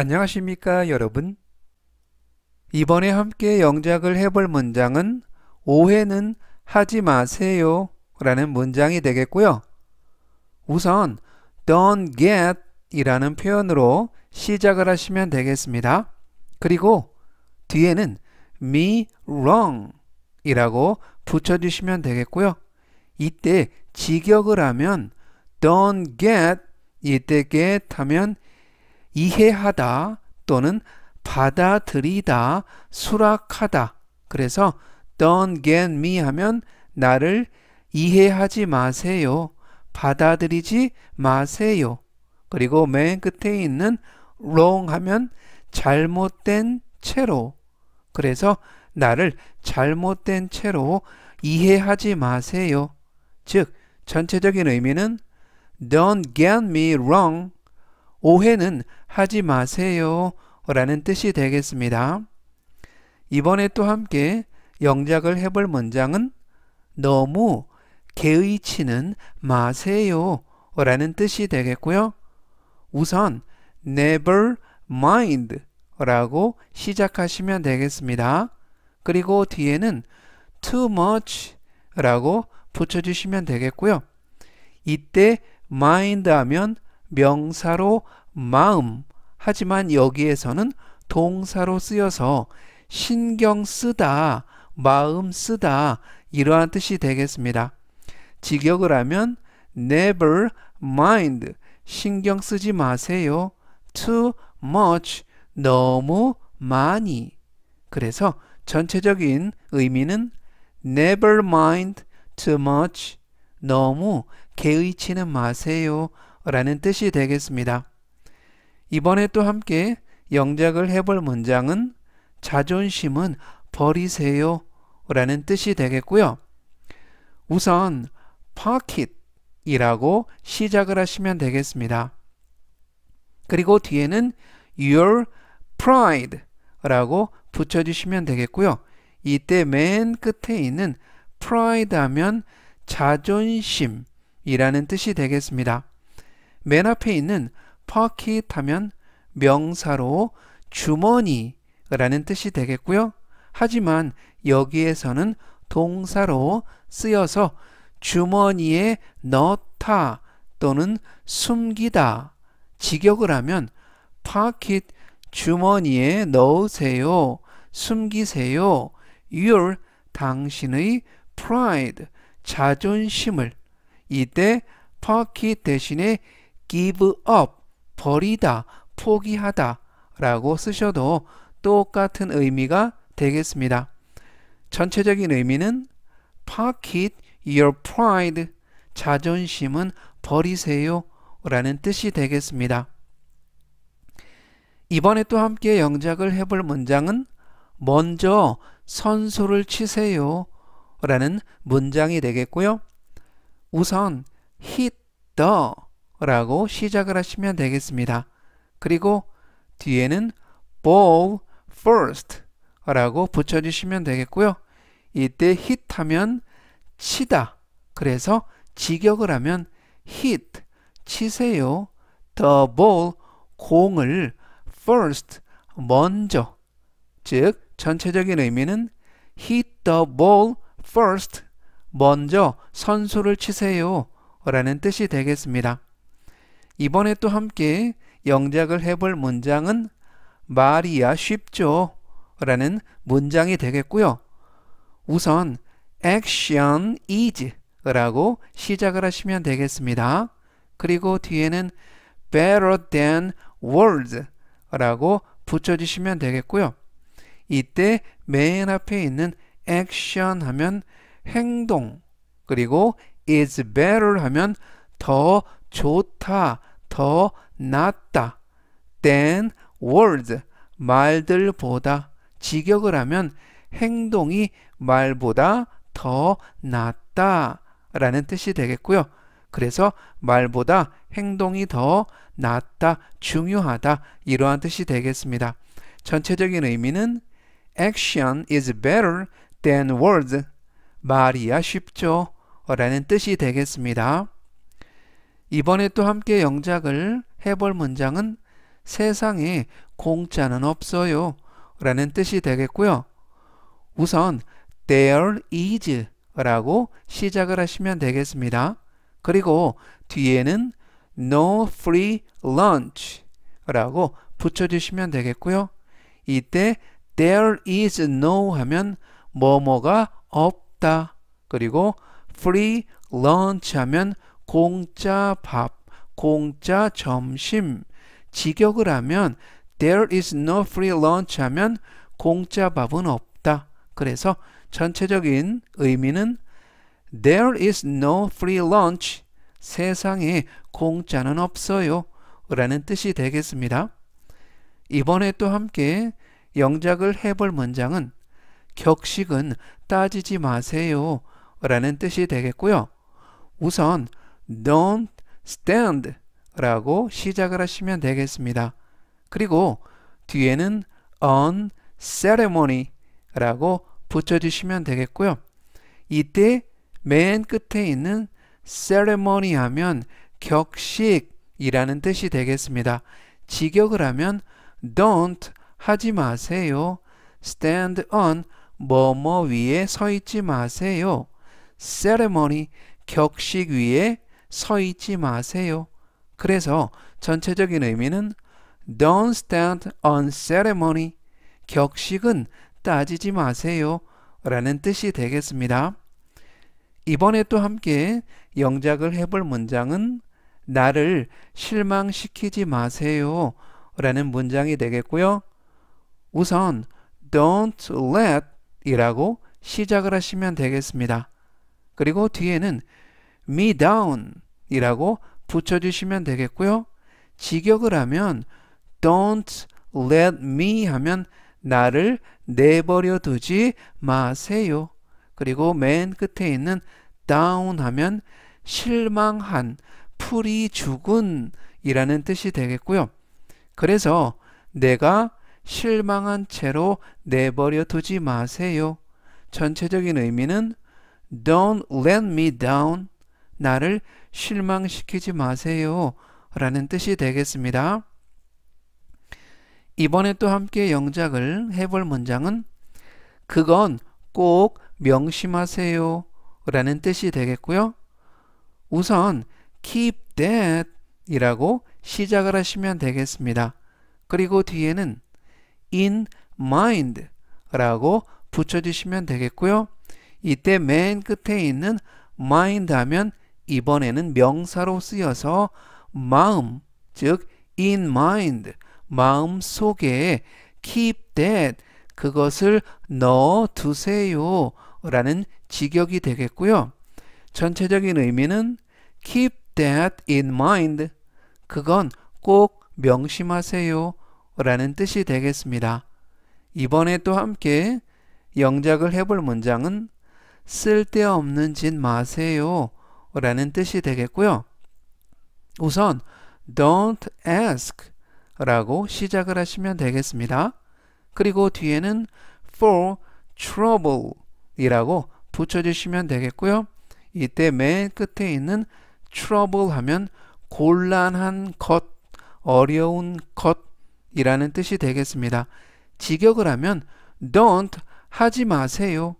안녕하십니까 여러분. 이번에 함께 영작을 해볼 문장은 오해는 하지 마세요 라는 문장이 되겠고요. 우선 don't get 이라는 표현으로 시작을 하시면 되겠습니다. 그리고 뒤에는 me wrong 이라고 붙여주시면 되겠고요. 이때 직역을 하면 don't get 이때 get 하면 이해하다 또는 받아들이다, 수락하다. 그래서 don't get me 하면 나를 이해하지 마세요. 받아들이지 마세요. 그리고 맨 끝에 있는 wrong 하면 잘못된 채로. 그래서 나를 잘못된 채로 이해하지 마세요. 즉, 전체적인 의미는 don't get me wrong 오해는 하지 마세요 라는 뜻이 되겠습니다. 이번에 또 함께 영작을 해볼 문장은 너무 개의치는 마세요 라는 뜻이 되겠고요. 우선 never mind 라고 시작하시면 되겠습니다. 그리고 뒤에는 too much 라고 붙여주시면 되겠고요. 이때 mind 하면 명사로 마음 하지만 여기에서는 동사로 쓰여서 신경 쓰다, 마음 쓰다 이러한 뜻이 되겠습니다. 직역을 하면 never mind 신경 쓰지 마세요. too much 너무 많이. 그래서 전체적인 의미는 never mind too much 너무 개의치는 마세요. 라는 뜻이 되겠습니다. 이번에 또 함께 영작을 해볼 문장은 자존심은 버리세요 라는 뜻이 되겠고요. 우선 pocket이라고 시작을 하시면 되겠습니다. 그리고 뒤에는 your pride 라고 붙여주시면 되겠고요. 이때 맨 끝에 있는 pride 하면 자존심이라는 뜻이 되겠습니다. 맨 앞에 있는 pocket 하면 명사로 주머니라는 뜻이 되겠고요. 하지만 여기에서는 동사로 쓰여서 주머니에 넣다 또는 숨기다 직역을 하면 pocket 주머니에 넣으세요. 숨기세요. your 당신의 pride 자존심을 이때 pocket 대신에 give up, 버리다, 포기하다 라고 쓰셔도 똑같은 의미가 되겠습니다. 전체적인 의미는 pocket your pride, 자존심은 버리세요 라는 뜻이 되겠습니다. 이번에 또 함께 영작을 해볼 문장은 먼저 선수를 치세요 라는 문장이 되겠고요. 우선 hit the 라고 시작을 하시면 되겠습니다. 그리고 뒤에는 ball first 라고 붙여주시면 되겠고요. 이때 hit 하면 치다. 그래서 직역을 하면 hit, 치세요. the ball, 공을 first, 먼저. 즉, 전체적인 의미는 hit the ball first, 먼저 선수를 치세요. 라는 뜻이 되겠습니다. 이번에 또 함께 영작을 해볼 문장은 말이야 쉽죠 라는 문장이 되겠고요. 우선 action is 라고 시작을 하시면 되겠습니다. 그리고 뒤에는 better than words 라고 붙여주시면 되겠고요. 이때 맨 앞에 있는 action 하면 행동 그리고 is better 하면 더 좋다 더 낫다 than words 말들보다 직역을 하면 행동이 말보다 더 낫다 라는 뜻이 되겠고요. 그래서 말보다 행동이 더 낫다, 중요하다 이러한 뜻이 되겠습니다. 전체적인 의미는 action is better than words 말이야 쉽죠 라는 뜻이 되겠습니다. 이번에 또 함께 영작을 해볼 문장은 세상에 공짜는 없어요 라는 뜻이 되겠고요. 우선 there is 라고 시작을 하시면 되겠습니다. 그리고 뒤에는 no free lunch 라고 붙여주시면 되겠고요. 이때 there is no 하면 뭐뭐가 없다. 그리고 free lunch 하면 공짜 밥, 공짜 점심 직역을 하면 there is no free lunch 하면 공짜 밥은 없다. 그래서 전체적인 의미는 there is no free lunch 세상에 공짜는 없어요. 라는 뜻이 되겠습니다. 이번에 또 함께 영작을 해볼 문장은 격식은 따지지 마세요. 라는 뜻이 되겠고요. 우선 don't stand 라고 시작을 하시면 되겠습니다. 그리고 뒤에는 on ceremony 라고 붙여주시면 되겠고요. 이때 맨 끝에 있는 ceremony 하면 격식이라는 뜻이 되겠습니다. 직역을 하면 don't 하지 마세요. stand on 뭐 뭐 위에 서 있지 마세요. ceremony 격식 위에 서 있지 마세요. 그래서 전체적인 의미는 Don't stand on ceremony. 격식은 따지지 마세요. 라는 뜻이 되겠습니다. 이번에 또 함께 영작을 해볼 문장은 나를 실망시키지 마세요. 라는 문장이 되겠고요. 우선 don't let 이라고 시작을 하시면 되겠습니다. 그리고 뒤에는 me down 이라고 붙여주시면 되겠고요. 직역을 하면 don't let me 하면 나를 내버려 두지 마세요. 그리고 맨 끝에 있는 down 하면 실망한, 풀이 죽은 이라는 뜻이 되겠고요. 그래서 내가 실망한 채로 내버려 두지 마세요. 전체적인 의미는 Don't let me down. 나를 실망시키지 마세요. 라는 뜻이 되겠습니다. 이번에 또 함께 영작을 해 볼 문장은 그건 꼭 명심하세요. 라는 뜻이 되겠고요. 우선 keep that 이라고 시작을 하시면 되겠습니다. 그리고 뒤에는 in mind 라고 붙여주시면 되겠고요. 이때 맨 끝에 있는 mind 하면 이번에는 명사로 쓰여서 마음, 즉 in mind, 마음 속에 keep that, 그것을 넣어 두세요 라는 직역이 되겠고요. 전체적인 의미는 keep that in mind, 그건 꼭 명심하세요 라는 뜻이 되겠습니다. 이번에 또 함께 영작을 해볼 문장은 쓸데없는 짓 마세요 라는 뜻이 되겠고요. 우선 don't ask 라고 시작을 하시면 되겠습니다. 그리고 뒤에는 for trouble 이라고 붙여주시면 되겠고요. 이때 맨 끝에 있는 trouble 하면 곤란한 것, 어려운 것 이라는 뜻이 되겠습니다. 직역을 하면 don't 하지 마세요.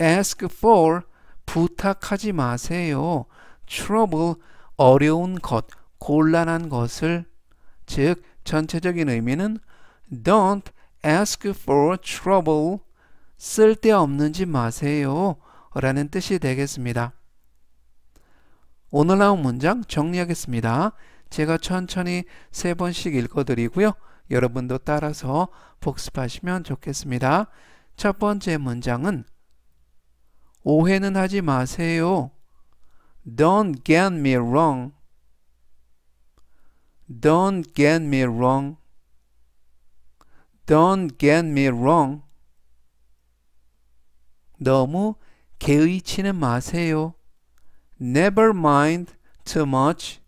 ask for 부탁하지 마세요. trouble 어려운 것, 곤란한 것을 즉 전체적인 의미는 don't ask for trouble 쓸데없는 짓 마세요 라는 뜻이 되겠습니다. 오늘 나온 문장 정리하겠습니다. 제가 천천히 세 번씩 읽어드리고요. 여러분도 따라서 복습하시면 좋겠습니다. 첫 번째 문장은 오해는 하지 마세요. Don't get me wrong. Don't get me wrong. Don't get me wrong. 너무 개의치는 마세요. Never mind too much.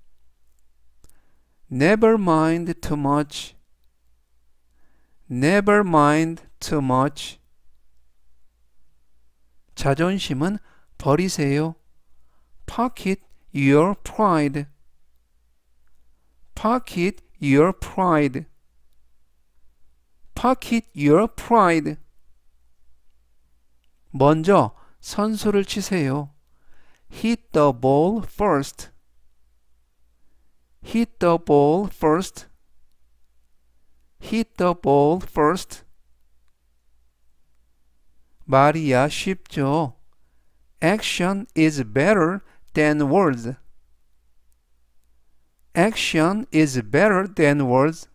Never mind too much. Never mind too much. 자존심은 버리세요. Pocket your pride. Pocket your pride. Pocket your pride. 먼저 선수를 치세요. Hit the ball first. Hit the ball first. Hit the ball first. 말이야 쉽죠. Action is better than words. Action is better than words.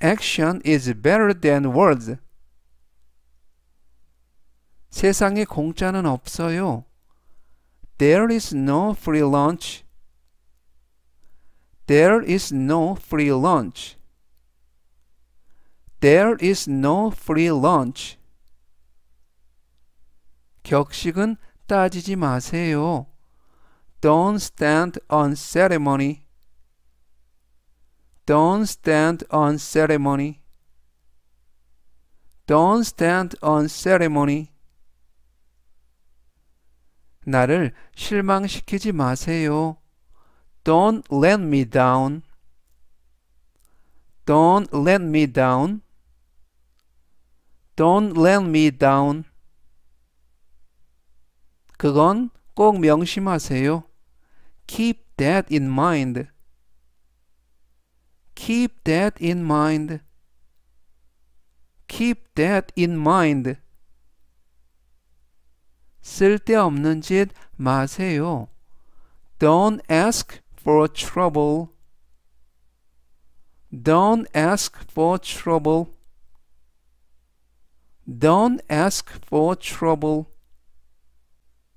Action is better than words. 세상에 공짜는 없어요. There is no free lunch. There is no free lunch. There is no free lunch. 격식은 따지지 마세요. Don't stand on ceremony. Don't stand on ceremony. Don't stand on ceremony. 나를 실망시키지 마세요. Don't let me down. Don't let me down. Don't let me down. 그건 꼭 명심하세요. Keep that in mind. Keep that in mind. Keep that in mind. 쓸데없는 짓 마세요. Don't ask for trouble. Don't ask for trouble. Don't ask for trouble.